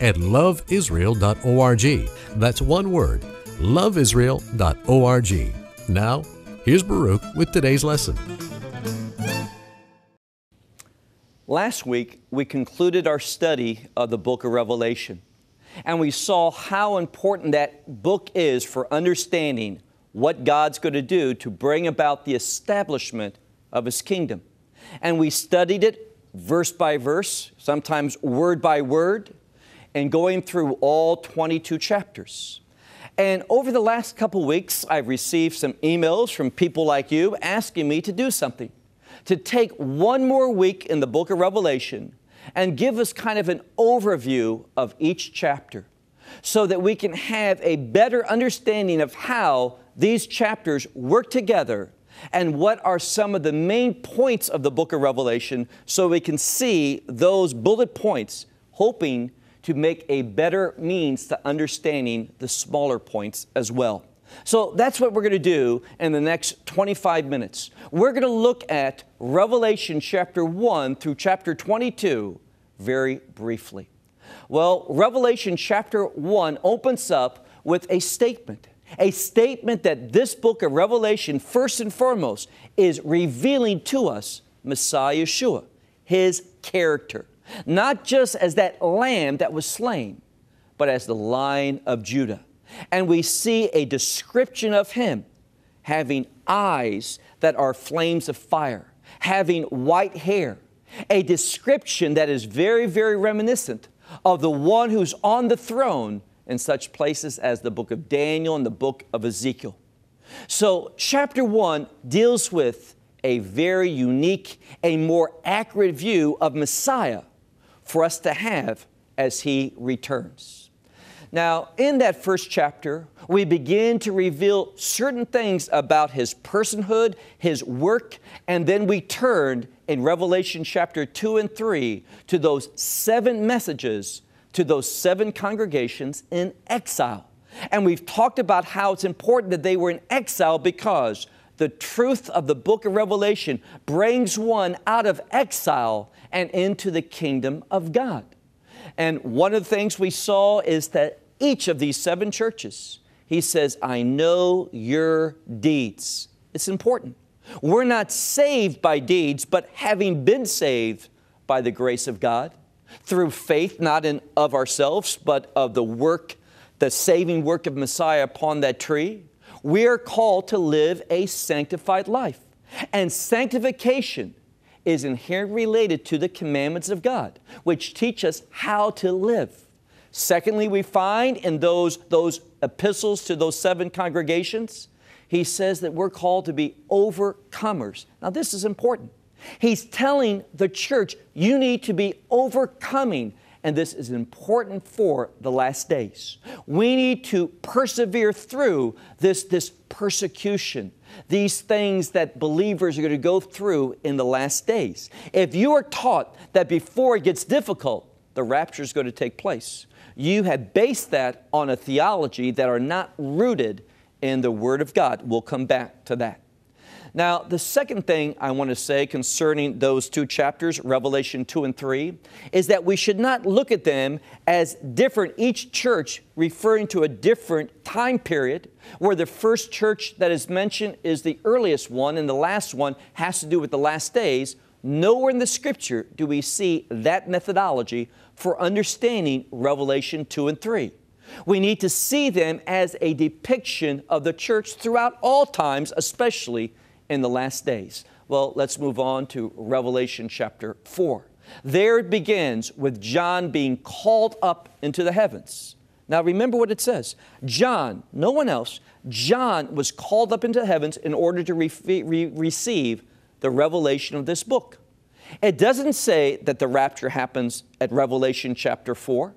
at loveisrael.org. That's one word, loveisrael.org. Now, here's Baruch with today's lesson. Last week, we concluded our study of the book of Revelation, and we saw how important that book is for understanding what God's going to do to bring about the establishment of His kingdom. And we studied it verse by verse, sometimes word by word, and going through all 22 chapters. And over the last couple weeks, I've received some emails from people like you asking me to do something, to take one more week in the book of Revelation and give us kind of an overview of each chapter so that we can have a better understanding of how these chapters work together and what are some of the main points of the book of Revelation so we can see those bullet points, hoping to make a better means to understanding the smaller points as well. So that's what we're going to do in the next 25 minutes. We're going to look at Revelation chapter 1 through chapter 22 very briefly. Well, Revelation chapter 1 opens up with a statement, a statement that this book of Revelation, first and foremost, is revealing to us Messiah Yeshua, his character not just as that lamb that was slain, but as the lion of Judah. And we see a description of him having eyes that are flames of fire, having white hair, a description that is very, very reminiscent of the one who's on the throne in such places as the book of Daniel and the book of Ezekiel. So, chapter one deals with a very unique, a more accurate view of Messiah for us to have as He returns. Now, in that first chapter, we begin to reveal certain things about His personhood, His work, and then we turn in Revelation chapter 2 and 3 to those seven messages to those seven congregations in exile. And we've talked about how it's important that they were in exile because the truth of the book of Revelation brings one out of exile and into the kingdom of God. And one of the things we saw is that each of these seven churches, he says, I know your deeds. It's important. We're not saved by deeds, but having been saved by the grace of God through faith, not in of ourselves, but of the work, the saving work of Messiah upon that tree. We are called to live a sanctified life. And sanctification is inherently related to the commandments of God, which teach us how to live. Secondly, we find in those, those epistles to those seven congregations, he says that we're called to be overcomers. Now, this is important. He's telling the church, you need to be overcoming and this is important for the last days. We need to persevere through this, this persecution, these things that believers are going to go through in the last days. If you are taught that before it gets difficult, the rapture is going to take place, you have based that on a theology that are not rooted in the Word of God. We'll come back to that. Now, the second thing I want to say concerning those two chapters, Revelation 2 and 3, is that we should not look at them as different, each church referring to a different time period, where the first church that is mentioned is the earliest one and the last one has to do with the last days. Nowhere in the scripture do we see that methodology for understanding Revelation 2 and 3. We need to see them as a depiction of the church throughout all times, especially in the last days? Well, let's move on to Revelation chapter 4. There it begins with John being called up into the heavens. Now remember what it says. John, no one else, John was called up into the heavens in order to re re receive the revelation of this book. It doesn't say that the rapture happens at Revelation chapter 4.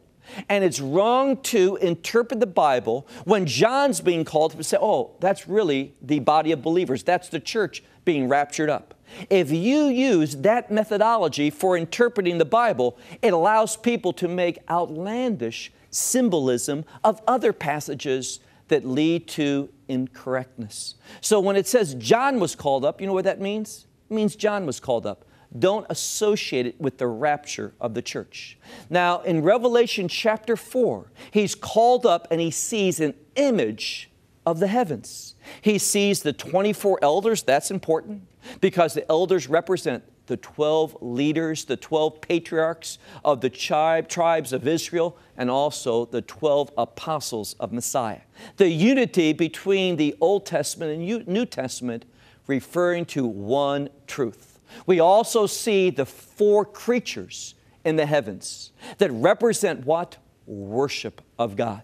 And it's wrong to interpret the Bible when John's being called to say, oh, that's really the body of believers. That's the church being raptured up. If you use that methodology for interpreting the Bible, it allows people to make outlandish symbolism of other passages that lead to incorrectness. So when it says John was called up, you know what that means? It means John was called up. Don't associate it with the rapture of the church. Now, in Revelation chapter 4, he's called up and he sees an image of the heavens. He sees the 24 elders, that's important because the elders represent the 12 leaders, the 12 patriarchs of the tribes of Israel, and also the 12 apostles of Messiah. The unity between the Old Testament and New Testament referring to one truth we also see the four creatures in the heavens that represent what? Worship of God.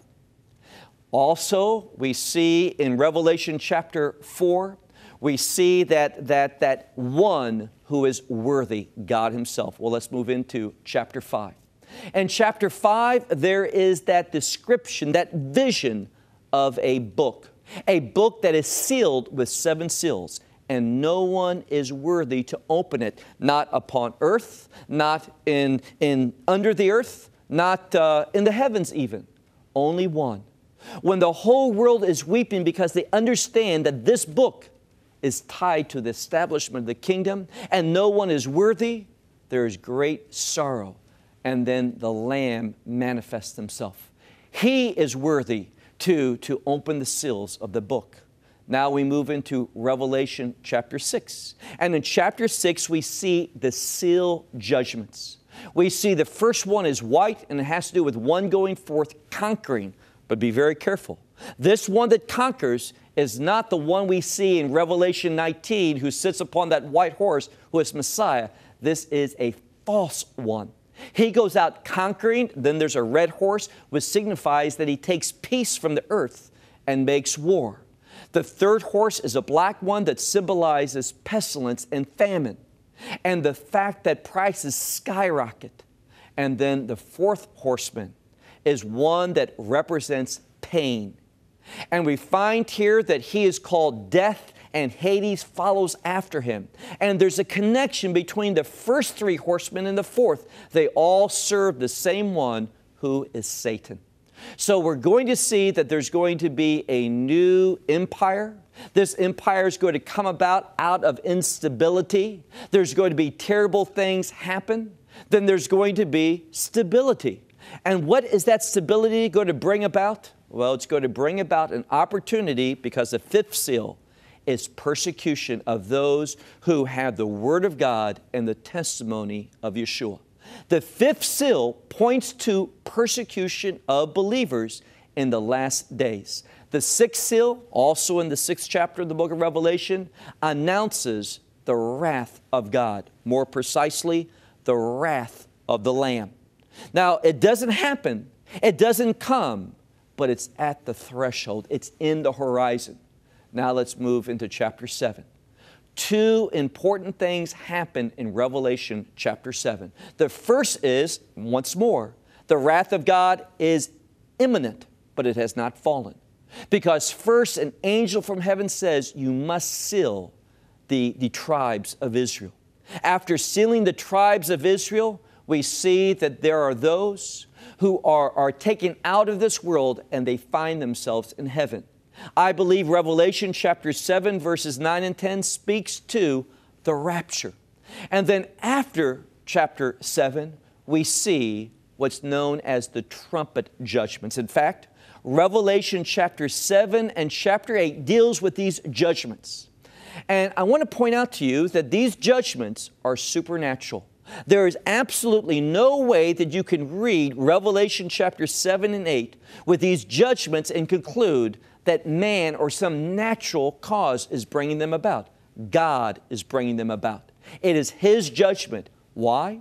Also, we see in Revelation chapter 4, we see that, that, that one who is worthy, God Himself. Well, let's move into chapter 5. And chapter 5, there is that description, that vision of a book, a book that is sealed with seven seals and no one is worthy to open it, not upon earth, not in, in under the earth, not uh, in the heavens even. Only one. When the whole world is weeping because they understand that this book is tied to the establishment of the kingdom and no one is worthy, there is great sorrow. And then the Lamb manifests himself. He is worthy to, to open the seals of the book. Now we move into Revelation chapter 6. And in chapter 6, we see the seal judgments. We see the first one is white and it has to do with one going forth conquering, but be very careful. This one that conquers is not the one we see in Revelation 19 who sits upon that white horse who is Messiah. This is a false one. He goes out conquering, then there's a red horse, which signifies that he takes peace from the earth and makes war. The third horse is a black one that symbolizes pestilence and famine and the fact that prices skyrocket. And then the fourth horseman is one that represents pain. And we find here that he is called death and Hades follows after him. And there's a connection between the first three horsemen and the fourth. They all serve the same one who is Satan. So we're going to see that there's going to be a new empire. This empire is going to come about out of instability. There's going to be terrible things happen. Then there's going to be stability. And what is that stability going to bring about? Well, it's going to bring about an opportunity because the fifth seal is persecution of those who have the Word of God and the testimony of Yeshua. The fifth seal points to persecution of believers in the last days. The sixth seal, also in the sixth chapter of the book of Revelation, announces the wrath of God. More precisely, the wrath of the Lamb. Now, it doesn't happen, it doesn't come, but it's at the threshold, it's in the horizon. Now let's move into chapter 7 two important things happen in Revelation chapter 7. The first is, once more, the wrath of God is imminent, but it has not fallen. Because first, an angel from heaven says, You must seal the, the tribes of Israel. After sealing the tribes of Israel, we see that there are those who are, are taken out of this world and they find themselves in heaven. I believe Revelation chapter 7, verses 9 and 10 speaks to the rapture. And then after chapter 7, we see what's known as the trumpet judgments. In fact, Revelation chapter 7 and chapter 8 deals with these judgments. And I want to point out to you that these judgments are supernatural. There is absolutely no way that you can read Revelation chapter 7 and 8 with these judgments and conclude that man or some natural cause is bringing them about. God is bringing them about. It is His judgment. Why?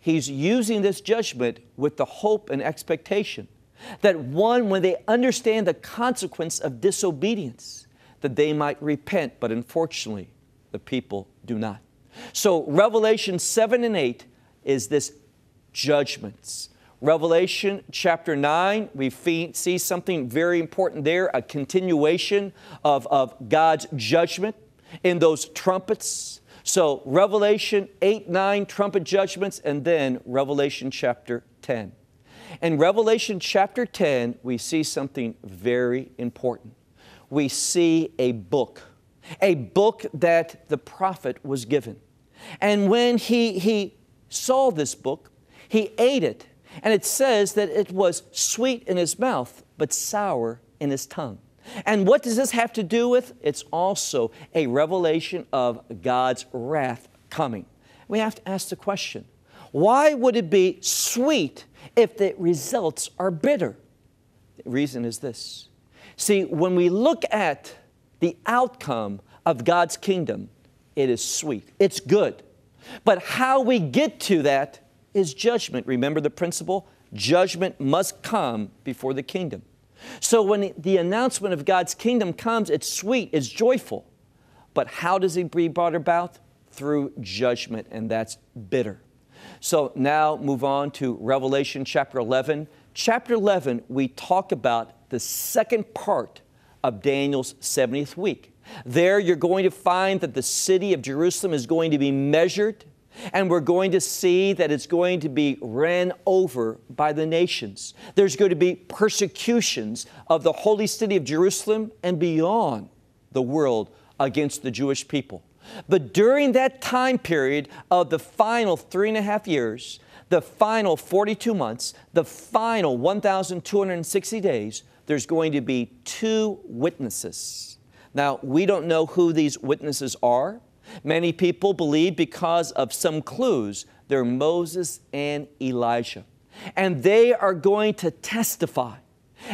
He's using this judgment with the hope and expectation that one, when they understand the consequence of disobedience, that they might repent, but unfortunately, the people do not. So, Revelation 7 and 8 is this judgments. Revelation chapter 9, we see something very important there a continuation of, of God's judgment in those trumpets. So, Revelation 8, 9, trumpet judgments, and then Revelation chapter 10. In Revelation chapter 10, we see something very important. We see a book, a book that the prophet was given. And when he, he saw this book, he ate it and it says that it was sweet in his mouth, but sour in his tongue. And what does this have to do with? It's also a revelation of God's wrath coming. We have to ask the question why would it be sweet if the results are bitter? The reason is this see, when we look at the outcome of God's kingdom, it is sweet, it's good. But how we get to that is judgment. Remember the principle? Judgment must come before the kingdom. So when the announcement of God's kingdom comes, it's sweet, it's joyful. But how does it be brought about? Through judgment, and that's bitter. So now move on to Revelation chapter 11. Chapter 11, we talk about the second part of Daniel's 70th week. There, you're going to find that the city of Jerusalem is going to be measured and we're going to see that it's going to be ran over by the nations. There's going to be persecutions of the holy city of Jerusalem and beyond the world against the Jewish people. But during that time period of the final three and a half years, the final 42 months, the final 1,260 days, there's going to be two witnesses. Now, we don't know who these witnesses are. Many people believe because of some clues they're Moses and Elijah. And they are going to testify.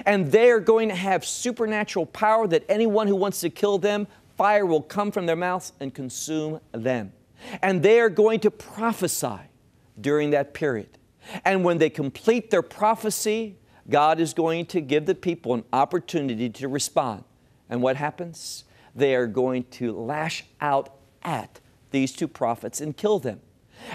And they are going to have supernatural power that anyone who wants to kill them, fire will come from their mouths and consume them. And they are going to prophesy during that period. And when they complete their prophecy, God is going to give the people an opportunity to respond. And what happens? They are going to lash out at these two prophets and kill them.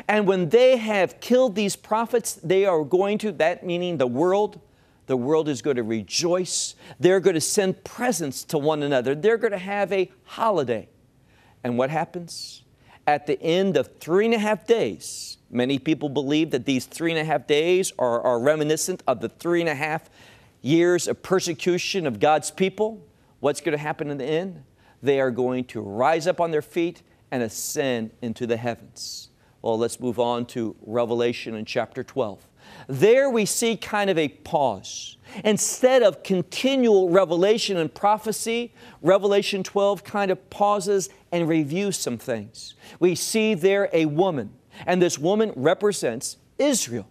And when they have killed these prophets, they are going to, that meaning the world, the world is going to rejoice. They're going to send presents to one another. They're going to have a holiday. And what happens? At the end of three and a half days, many people believe that these three and a half days are, are reminiscent of the three and a half years of persecution of God's people. What's going to happen in the end? They are going to rise up on their feet and ascend into the heavens. Well, let's move on to Revelation in chapter 12. There we see kind of a pause. Instead of continual revelation and prophecy, Revelation 12 kind of pauses and reviews some things. We see there a woman, and this woman represents Israel.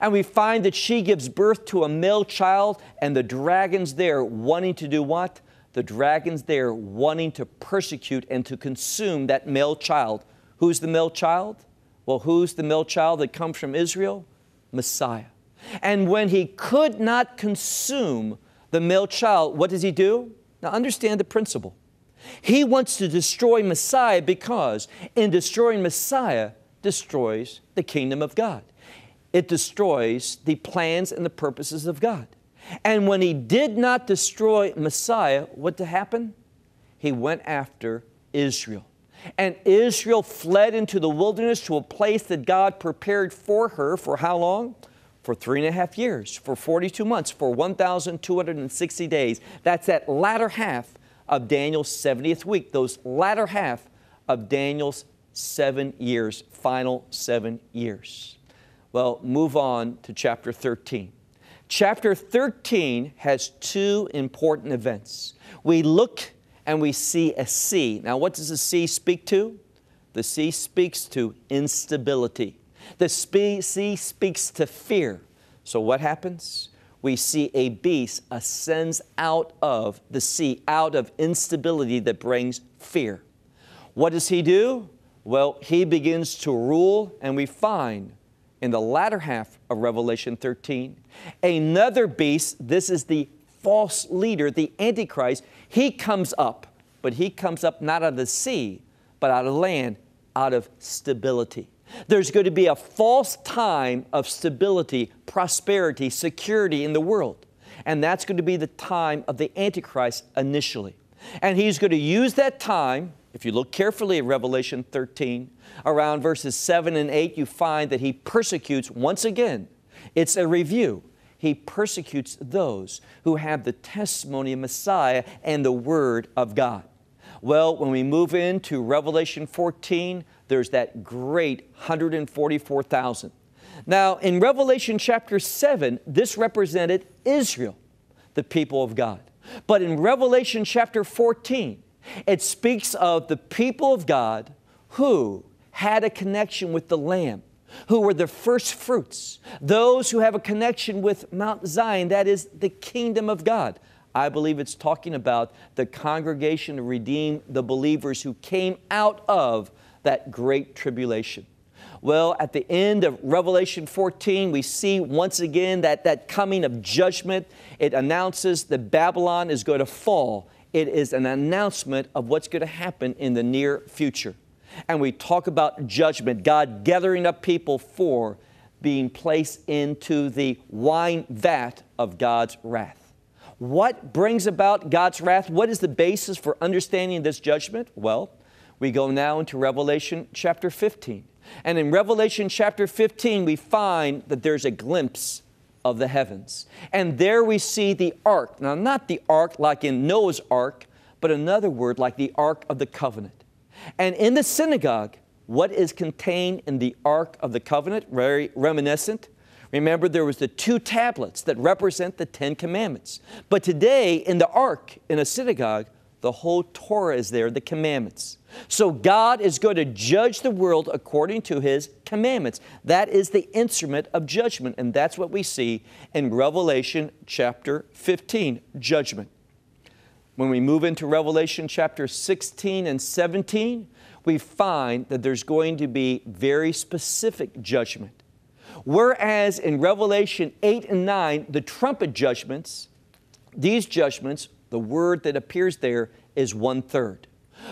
And we find that she gives birth to a male child, and the dragons there wanting to do what? the dragons there wanting to persecute and to consume that male child. Who's the male child? Well, who's the male child that comes from Israel? Messiah. And when he could not consume the male child, what does he do? Now understand the principle. He wants to destroy Messiah because in destroying Messiah destroys the kingdom of God. It destroys the plans and the purposes of God. And when he did not destroy Messiah, what to happen? He went after Israel. And Israel fled into the wilderness to a place that God prepared for her for how long? For three and a half years, for 42 months, for 1,260 days. That's that latter half of Daniel's 70th week, those latter half of Daniel's seven years, final seven years. Well, move on to chapter 13. Chapter 13 has two important events. We look and we see a sea. Now, what does the sea speak to? The sea speaks to instability. The spe sea speaks to fear. So, what happens? We see a beast ascends out of the sea, out of instability that brings fear. What does he do? Well, he begins to rule, and we find in the latter half of Revelation 13. Another beast, this is the false leader, the Antichrist, he comes up, but he comes up not out of the sea, but out of land, out of stability. There's going to be a false time of stability, prosperity, security in the world. And that's going to be the time of the Antichrist initially. And he's going to use that time if you look carefully at Revelation 13, around verses 7 and 8, you find that he persecutes once again. It's a review. He persecutes those who have the testimony of Messiah and the Word of God. Well, when we move into Revelation 14, there's that great 144,000. Now, in Revelation chapter 7, this represented Israel, the people of God. But in Revelation chapter 14, it speaks of the people of God who had a connection with the Lamb, who were the first fruits, those who have a connection with Mount Zion, that is the kingdom of God. I believe it's talking about the congregation to redeem the believers who came out of that great tribulation. Well, at the end of Revelation 14, we see once again that, that coming of judgment. It announces that Babylon is going to fall it is an announcement of what's going to happen in the near future. And we talk about judgment, God gathering up people for being placed into the wine vat of God's wrath. What brings about God's wrath? What is the basis for understanding this judgment? Well, we go now into Revelation chapter 15. And in Revelation chapter 15, we find that there's a glimpse of the heavens. And there we see the ark. Now, not the ark like in Noah's ark, but another word like the ark of the covenant. And in the synagogue, what is contained in the ark of the covenant? Very reminiscent. Remember, there was the two tablets that represent the Ten Commandments. But today, in the ark, in a synagogue, the whole Torah is there, the commandments. So God is going to judge the world according to His commandments. That is the instrument of judgment, and that's what we see in Revelation chapter 15 judgment. When we move into Revelation chapter 16 and 17, we find that there's going to be very specific judgment. Whereas in Revelation 8 and 9, the trumpet judgments, these judgments the word that appears there is one third.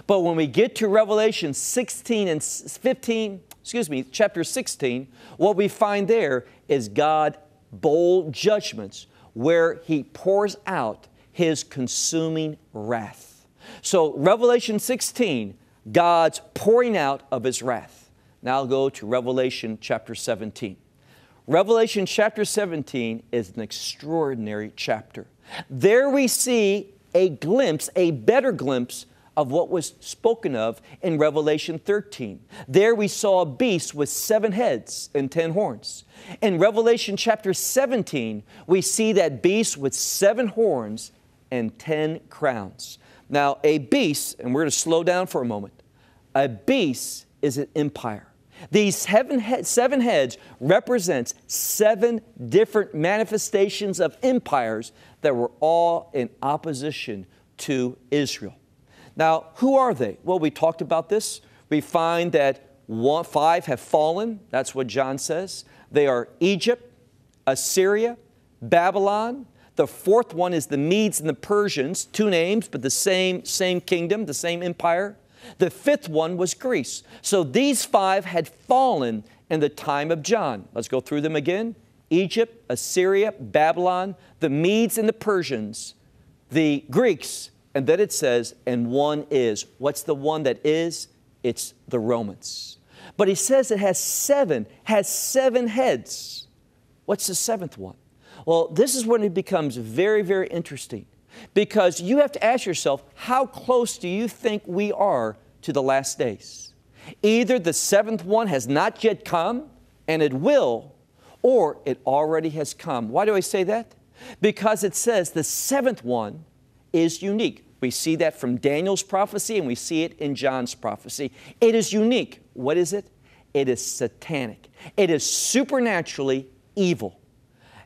But when we get to Revelation 16 and 15, excuse me, chapter 16, what we find there is God bold judgments where He pours out His consuming wrath. So, Revelation 16, God's pouring out of His wrath. Now I'll go to Revelation chapter 17. Revelation chapter 17 is an extraordinary chapter. There we see a glimpse, a better glimpse of what was spoken of in Revelation 13. There we saw a beast with seven heads and ten horns. In Revelation chapter 17, we see that beast with seven horns and ten crowns. Now, a beast, and we're going to slow down for a moment, a beast is an empire. These seven, seven heads represents seven different manifestations of empires that were all in opposition to Israel. Now, who are they? Well, we talked about this. We find that one, five have fallen. That's what John says. They are Egypt, Assyria, Babylon. The fourth one is the Medes and the Persians, two names, but the same, same kingdom, the same empire. The fifth one was Greece. So these five had fallen in the time of John. Let's go through them again Egypt, Assyria, Babylon, the Medes and the Persians, the Greeks, and then it says, and one is. What's the one that is? It's the Romans. But he says it has seven, has seven heads. What's the seventh one? Well, this is when it becomes very, very interesting because you have to ask yourself, how close do you think we are to the last days? Either the seventh one has not yet come, and it will, or it already has come. Why do I say that? Because it says the seventh one is unique. We see that from Daniel's prophecy and we see it in John's prophecy. It is unique. What is it? It is satanic, it is supernaturally evil.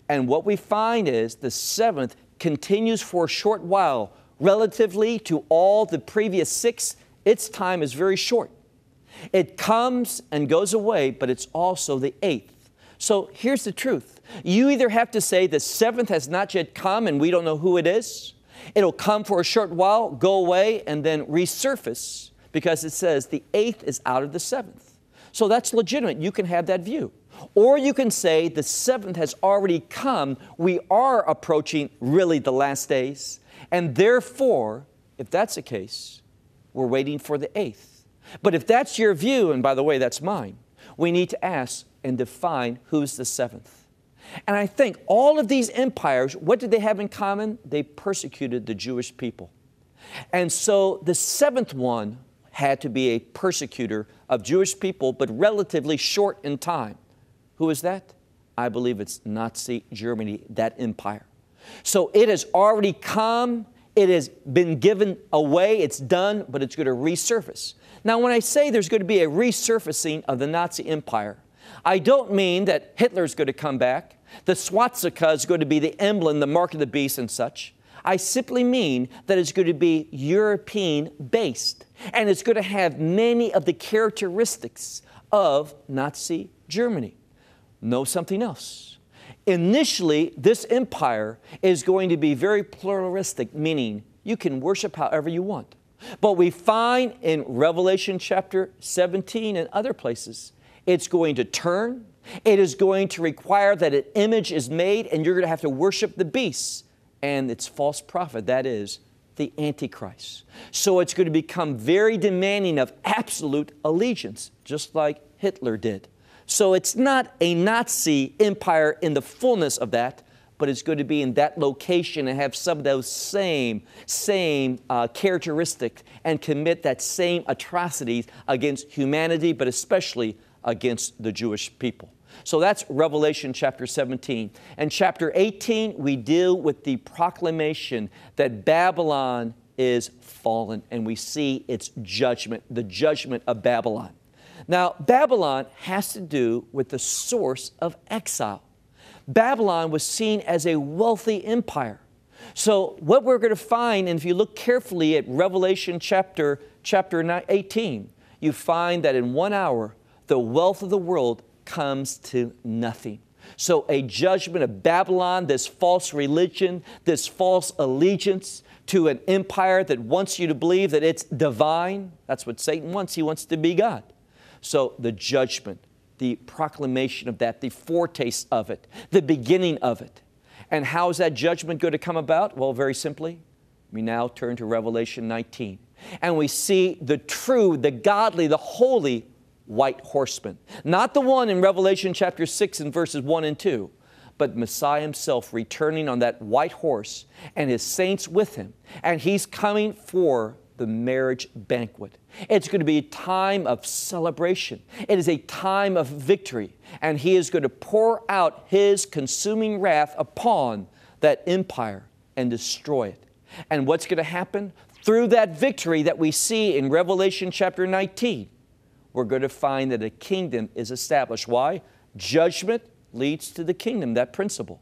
And what we find is the seventh continues for a short while relatively to all the previous six, its time is very short. It comes and goes away, but it's also the eighth. So here's the truth. You either have to say the seventh has not yet come and we don't know who it is. It'll come for a short while, go away, and then resurface because it says the eighth is out of the seventh. So that's legitimate. You can have that view. Or you can say the seventh has already come. We are approaching really the last days. And therefore, if that's the case, we're waiting for the eighth. But if that's your view, and by the way, that's mine, we need to ask and define who's the seventh. And I think all of these empires, what did they have in common? They persecuted the Jewish people. And so the seventh one had to be a persecutor of Jewish people, but relatively short in time. Who is that? I believe it's Nazi Germany, that empire. So it has already come, it has been given away, it's done, but it's going to resurface. Now, when I say there's going to be a resurfacing of the Nazi empire, I don't mean that Hitler's going to come back, the swastika is going to be the emblem, the mark of the beast, and such. I simply mean that it's going to be European based and it's going to have many of the characteristics of Nazi Germany know something else. Initially, this empire is going to be very pluralistic, meaning you can worship however you want. But we find in Revelation chapter 17 and other places, it's going to turn. It is going to require that an image is made, and you're going to have to worship the beast and its false prophet, that is, the Antichrist. So it's going to become very demanding of absolute allegiance, just like Hitler did. So it's not a Nazi empire in the fullness of that, but it's going to be in that location and have some of those same same uh, characteristics and commit that same atrocities against humanity, but especially against the Jewish people. So that's Revelation chapter 17. And chapter 18, we deal with the proclamation that Babylon is fallen, and we see its judgment, the judgment of Babylon. Now, Babylon has to do with the source of exile. Babylon was seen as a wealthy empire. So, what we're going to find, and if you look carefully at Revelation chapter, chapter 18, you find that in one hour, the wealth of the world comes to nothing. So, a judgment of Babylon, this false religion, this false allegiance to an empire that wants you to believe that it's divine. That's what Satan wants. He wants to be God. So the judgment, the proclamation of that, the foretaste of it, the beginning of it. And how is that judgment going to come about? Well, very simply, we now turn to Revelation 19 and we see the true, the godly, the holy white horseman. Not the one in Revelation chapter 6 and verses 1 and 2, but Messiah himself returning on that white horse and his saints with him. And he's coming for the marriage banquet. It's going to be a time of celebration. It is a time of victory. And He is going to pour out His consuming wrath upon that empire and destroy it. And what's going to happen? Through that victory that we see in Revelation chapter 19, we're going to find that a kingdom is established. Why? Judgment leads to the kingdom, that principle.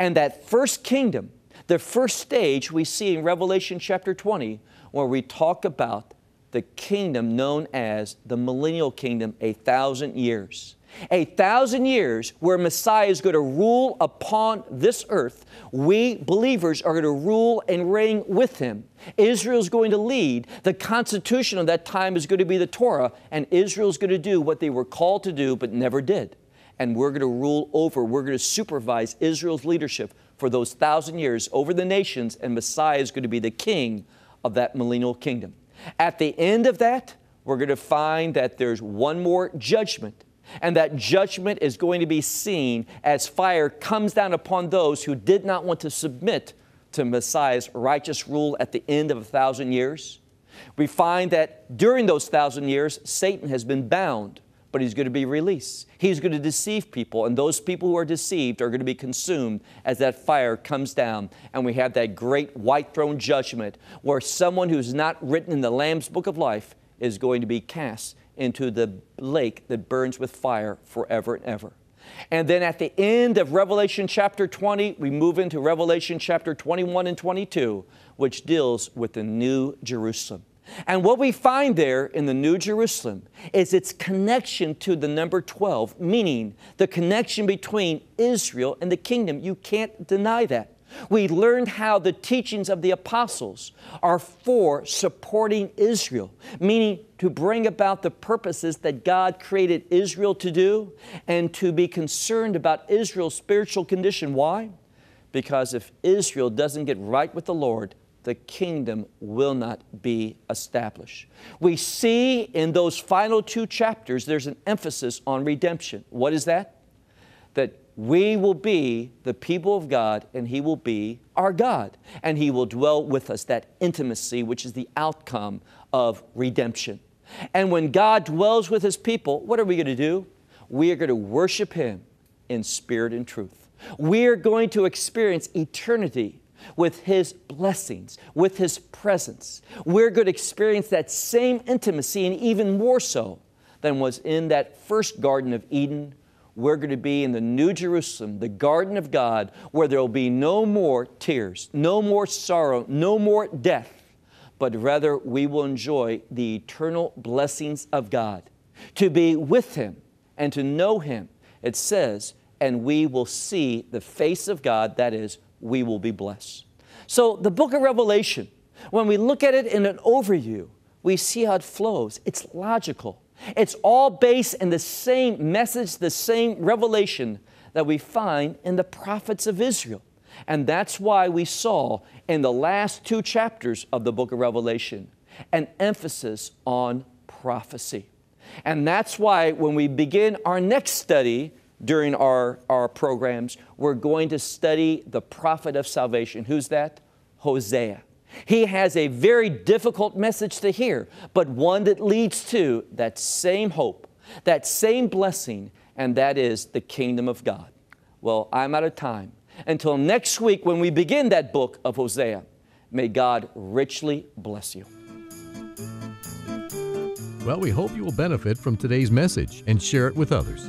And that first kingdom, the first stage we see in Revelation chapter 20, where we talk about the kingdom known as the millennial kingdom, a thousand years. A thousand years where Messiah is going to rule upon this earth. We believers are going to rule and reign with him. Israel is going to lead. The constitution of that time is going to be the Torah, and Israel is going to do what they were called to do but never did. And we're going to rule over, we're going to supervise Israel's leadership for those thousand years over the nations, and Messiah is going to be the king of that millennial kingdom. At the end of that, we're going to find that there's one more judgment, and that judgment is going to be seen as fire comes down upon those who did not want to submit to Messiah's righteous rule at the end of a thousand years. We find that during those thousand years, Satan has been bound but he's going to be released. He's going to deceive people, and those people who are deceived are going to be consumed as that fire comes down. And we have that great white throne judgment where someone who's not written in the Lamb's book of life is going to be cast into the lake that burns with fire forever and ever. And then at the end of Revelation chapter 20, we move into Revelation chapter 21 and 22, which deals with the new Jerusalem. And what we find there in the New Jerusalem is its connection to the number 12, meaning the connection between Israel and the kingdom. You can't deny that. We learned how the teachings of the apostles are for supporting Israel, meaning to bring about the purposes that God created Israel to do and to be concerned about Israel's spiritual condition. Why? Because if Israel doesn't get right with the Lord, the kingdom will not be established. We see in those final two chapters, there's an emphasis on redemption. What is that? That we will be the people of God and He will be our God and He will dwell with us, that intimacy, which is the outcome of redemption. And when God dwells with His people, what are we going to do? We are going to worship Him in spirit and truth. We are going to experience eternity with His blessings, with His presence. We're going to experience that same intimacy and even more so than was in that first Garden of Eden. We're going to be in the New Jerusalem, the Garden of God, where there will be no more tears, no more sorrow, no more death, but rather we will enjoy the eternal blessings of God. To be with Him and to know Him, it says, and we will see the face of God, that is, we will be blessed. So, the book of Revelation, when we look at it in an overview, we see how it flows. It's logical. It's all based in the same message, the same revelation that we find in the prophets of Israel. And that's why we saw in the last two chapters of the book of Revelation an emphasis on prophecy. And that's why when we begin our next study during our, our programs, we're going to study the prophet of salvation. Who's that? Hosea. He has a very difficult message to hear, but one that leads to that same hope, that same blessing, and that is the kingdom of God. Well, I'm out of time. Until next week when we begin that book of Hosea, may God richly bless you. Well, we hope you will benefit from today's message and share it with others.